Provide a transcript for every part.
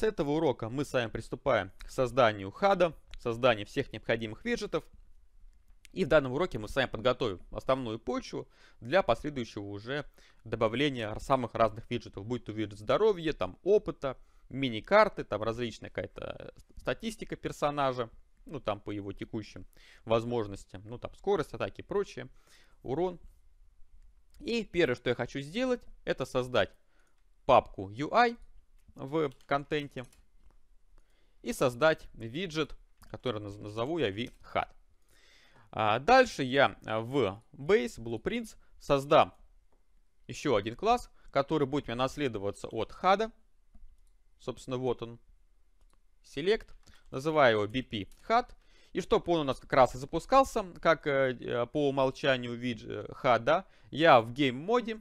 С этого урока мы с вами приступаем к созданию хада, созданию всех необходимых виджетов. И в данном уроке мы с вами подготовим основную почву для последующего уже добавления самых разных виджетов. Будь то виджет здоровья, там опыта, мини-карты, там различная какая-то статистика персонажа, ну там по его текущим возможностям, ну там скорость атаки и прочее, урон. И первое, что я хочу сделать, это создать папку UI, в контенте и создать виджет, который назову я VHAT. А дальше я а, в Base Blueprints создам еще один класс, который будет мне наследоваться от хада. Собственно, вот он. Select. Называю его BP HAD. И чтобы он у нас как раз и запускался, как э, э, по умолчанию виджет HAD, э, я в game моде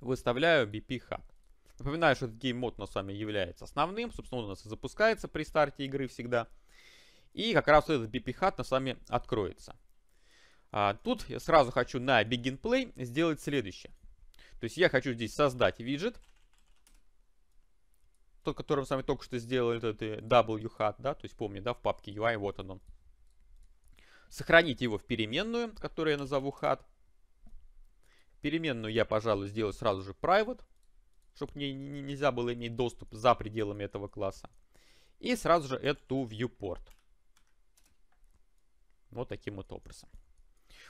выставляю BP HAD. Напоминаю, что этот гейм-мод у нас с вами является основным. Собственно, он у нас и запускается при старте игры всегда. И как раз вот этот BP Hut у нас с вами откроется. А, тут я сразу хочу на Begin Play сделать следующее. То есть я хочу здесь создать виджет. Тот, который мы с вами только что сделали, этот э, WHAT, да, то есть помни, да, в папке UI, вот он Сохранить его в переменную, которую я назову HAT. Переменную я, пожалуй, сделаю сразу же private чтобы к ней нельзя было иметь доступ за пределами этого класса. И сразу же эту viewport. Вот таким вот образом.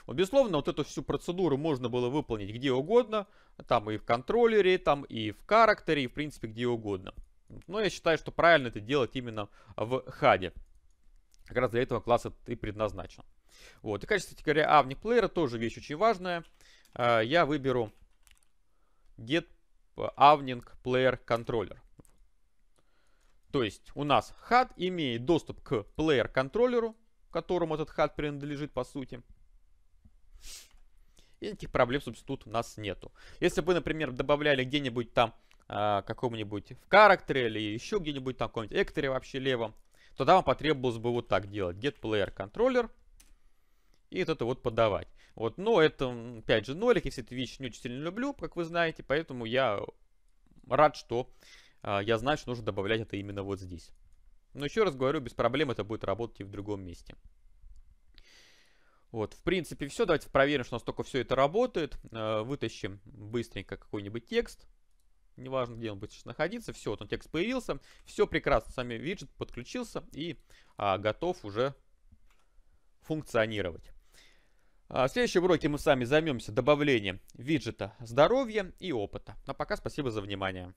Вот, ну, безусловно, вот эту всю процедуру можно было выполнить где угодно. Там и в контроллере, там и в характере, и в принципе где угодно. Но я считаю, что правильно это делать именно в хаде. Как раз для этого класса и предназначен. Вот. И качество говоря, авник плеера тоже вещь очень важная. А, я выберу get Avning Player Controller. То есть у нас HUD имеет доступ к Player контроллеру, которому этот HUD принадлежит по сути. И никаких проблем, собственно, тут у нас нету. Если бы, например, добавляли где-нибудь там э, какому-нибудь в характере или еще где-нибудь там каком-нибудь экторе вообще левом, тогда вам потребовалось бы вот так делать. Get player controller и вот это вот подавать. Вот, но это, опять же, нолик и все эти вещи не очень сильно люблю, как вы знаете, поэтому я рад, что э, я знаю, что нужно добавлять это именно вот здесь. Но еще раз говорю, без проблем это будет работать и в другом месте. Вот, в принципе, все. Давайте проверим, что настолько все это работает. Э, вытащим быстренько какой-нибудь текст неважно, где он будет сейчас находиться, все, вот он текст появился, все прекрасно, сами виджет подключился и а, готов уже функционировать. А, в следующем уроке мы с вами займемся добавлением виджета здоровья и опыта. Ну, а пока спасибо за внимание.